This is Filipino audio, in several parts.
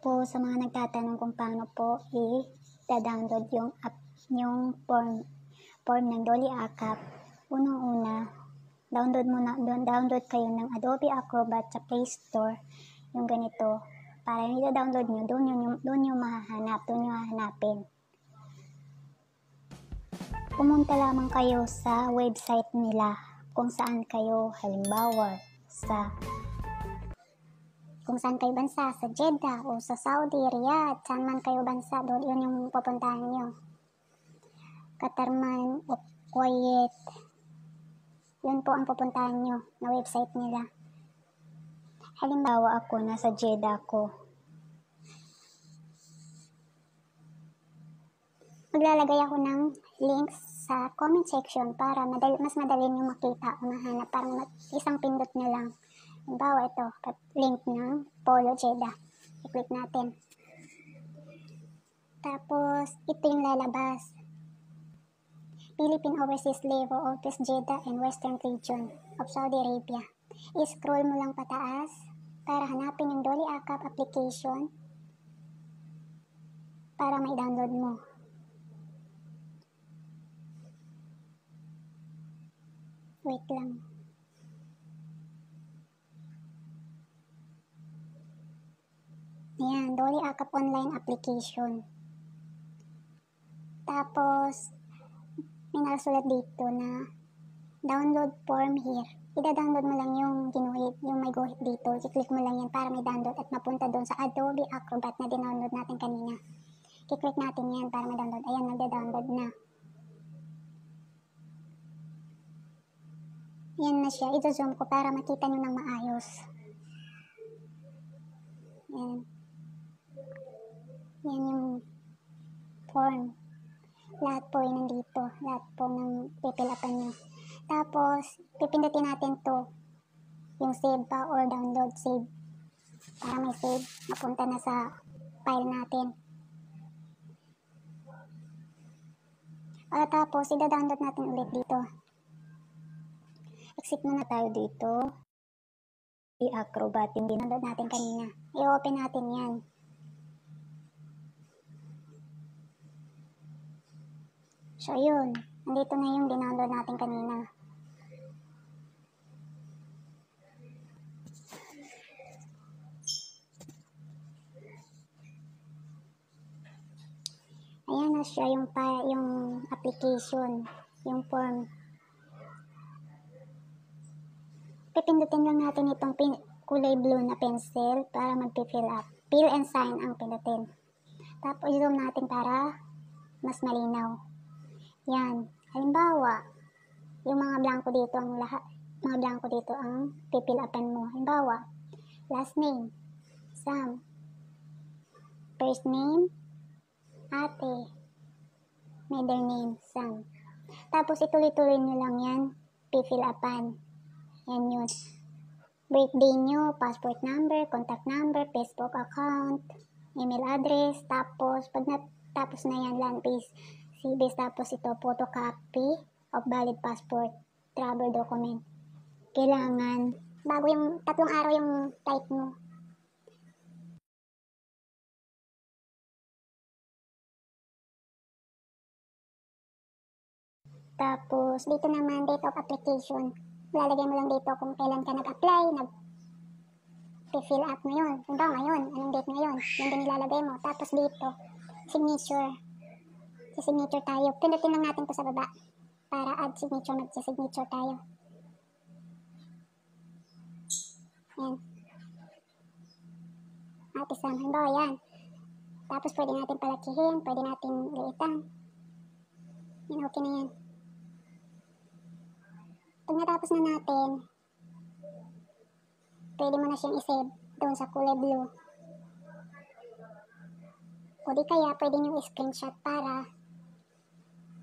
po sa mga nagtatanong kung paano po i-download yung app, yung form, form ng Dolly Acap. Unang-una, download muna, download kayo ng Adobe Acrobat sa Play Store, yung ganito. Para yung i-download nyo, doon yung, doon yung mahahanap, doon yung hahanapin. Pumunta lamang kayo sa website nila kung saan kayo, halimbawa, sa kung saan kayo bansa, sa Jeddah o sa Saudi, Riyadh, saan man kayo bansa, doon yun yung pupuntahan nyo. Katarman o Kuwait, yun po ang pupuntahan nyo na website nila. Halimbawa ako, nasa Jeddah ko. Maglalagay ako ng links sa comment section para madali, mas madali nyo makita o mahanap. Parang isang pindot na lang Halimbawa ito, link ng Polo Jeddah. I-click natin. Tapos, ito yung lalabas. Philippine Overseas Labor Office Jeddah and Western Region of Saudi Arabia. I-scroll mo lang pataas para hanapin yung Dolly Acap application para may download mo. Wait lang. backup online application. Tapos, may nakasulat dito na download form here. Ida-download mo lang yung ginuhit, yung may guhit dito. I-click mo lang yan para may download at mapunta doon sa Adobe Acrobat na dinownload natin kanina. I-click natin yan para ma-download. Ayan, nagda-download na. Yan na siya. Ito-zoom ko para makita nyo ng maayos. Yan. Yan yung form. Lahat po ay nandito. Lahat po ng pipilapan nyo. Tapos, pipindutin natin to yung save pa or download save. Para may save, napunta na sa file natin. At tapos, i download natin ulit dito. Exit muna tayo dito. I-acrobat yung dinownload natin kanina. I-open natin yan. So, ayun. Nandito na yung dinownload natin kanina. Ayan na siya yung, pa, yung application, yung form. Pipindutin lang natin itong pin, kulay blue na pencil para mag-fill up. Fill and sign ang pindutin. Tapos zoom natin para mas malinaw. Yan. Halimbawa, yung mga blanco dito ang lahat, mga blanco dito ang pipil upan mo. Halimbawa, last name, Sam. First name, Ate. Middle name, Sam. Tapos ituloy-tuloy nyo lang yan, pipil upan. Yan yun. Birthday nyo, passport number, contact number, Facebook account, email address, tapos pag natapos na yan, land base, CBIS tapos ito photocopy of valid passport travel document. Kailangan bago yung tatlong araw yung type mo. Tapos, dito naman, date of application. Lalagay mo lang dito kung kailan ka nag-apply, nag fill up mo yun. Kung daw ngayon, anong date ngayon, yun din ilalagay mo. Tapos dito, signature signature tayo. Pindutin lang natin to sa baba para add signature. magsa-signature tayo. Yan. Artisan. Halimbawa yan. Tapos pwede natin palakihin. Pwede natin liitan. Yan, okay na yan. Pag natapos na natin, pwede mo na siyang isave doon sa kulay blue. O di kaya, pwede nyo i-screenshot para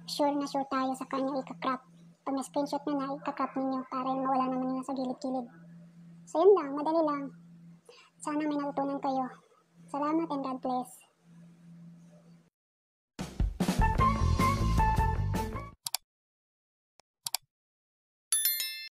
sure na sure tayo sa kanya ikakrap. Pag may screenshot na na, ikakrap ninyo para yung mawala naman nila sa gilid-gilid. So yun lang, madali lang. Sana may natutunan kayo. Salamat and God bless.